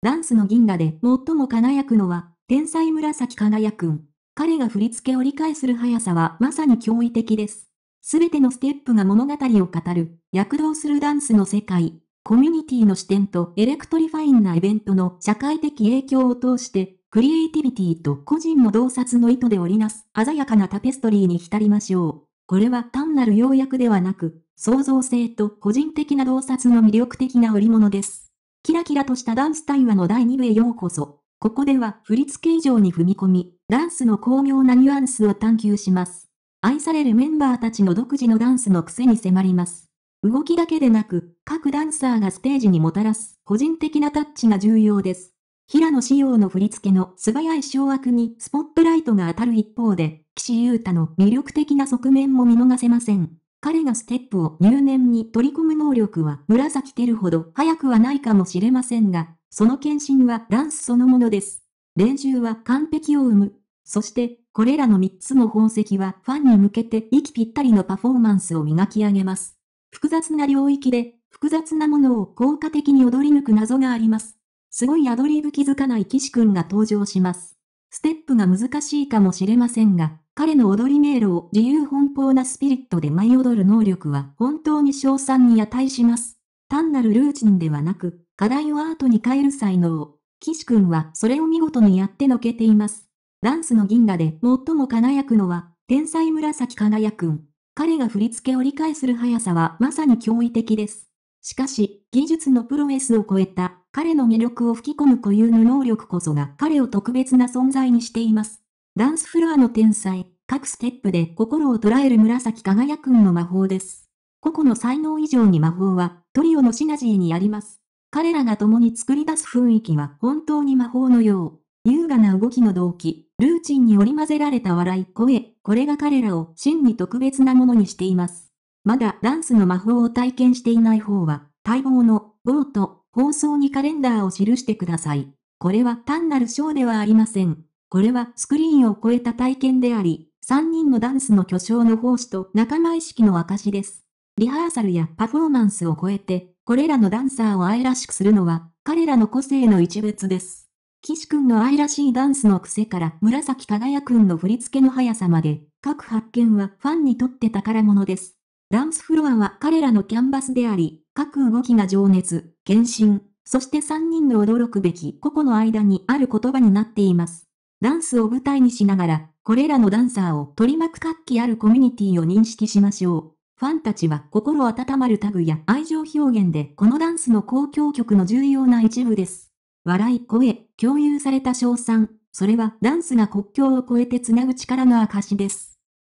ダンスの銀河で最も輝くのは、天才紫輝くん。彼が振り付けを理解する速さはまさに驚異的です。すべてのステップが物語を語る、躍動するダンスの世界、コミュニティの視点とエレクトリファインなイベントの社会的影響を通して、クリエイティビティと個人の洞察の意図で織りなす鮮やかなタペストリーに浸りましょう。これは単なる要約ではなく、創造性と個人的な洞察の魅力的な織物です。キラキラとしたダンス対話の第2部へようこそ。ここでは振り付け以上に踏み込み、ダンスの巧妙なニュアンスを探求します。愛されるメンバーたちの独自のダンスの癖に迫ります。動きだけでなく、各ダンサーがステージにもたらす個人的なタッチが重要です。平野紫耀の振り付けの素早い掌握にスポットライトが当たる一方で、岸優太の魅力的な側面も見逃せません。彼がステップを入念に取り込む能力は紫てるほど早くはないかもしれませんが、その献身はダンスそのものです。練習は完璧を生む。そして、これらの3つの宝石はファンに向けて息ぴったりのパフォーマンスを磨き上げます。複雑な領域で複雑なものを効果的に踊り抜く謎があります。すごいアドリブ気づかない岸くんが登場します。ステップが難しいかもしれませんが、彼の踊り迷路を自由奔放なスピリットで舞い踊る能力は本当に賞賛に値します。単なるルーチンではなく、課題をアートに変える才能。岸君はそれを見事にやってのけています。ダンスの銀河で最も輝くのは、天才紫輝くん。彼が振り付けを理解する速さはまさに驚異的です。しかし、技術のプロエスを超えた、彼の魅力を吹き込む固有の能力こそが彼を特別な存在にしています。ダンスフロアの天才、各ステップで心を捉える紫輝くんの魔法です。個々の才能以上に魔法は、トリオのシナジーにあります。彼らが共に作り出す雰囲気は本当に魔法のよう。優雅な動きの動機、ルーチンに織り交ぜられた笑い声、これが彼らを真に特別なものにしています。まだダンスの魔法を体験していない方は、待望の、ボート、放送にカレンダーを記してください。これは単なるショーではありません。これはスクリーンを超えた体験であり、3人のダンスの巨匠の奉仕と仲間意識の証です。リハーサルやパフォーマンスを超えて、これらのダンサーを愛らしくするのは、彼らの個性の一別です。岸くんの愛らしいダンスの癖から紫輝くんの振り付けの速さまで、各発見はファンにとって宝物です。ダンスフロアは彼らのキャンバスであり、各動きが情熱、献身、そして3人の驚くべき個々の間にある言葉になっています。ダンスを舞台にしながら、これらのダンサーを取り巻く活気あるコミュニティを認識しましょう。ファンたちは心温まるタグや愛情表現でこのダンスの公共曲の重要な一部です。笑い声、共有された称賛、それはダンスが国境を越えてつなぐ力の証です。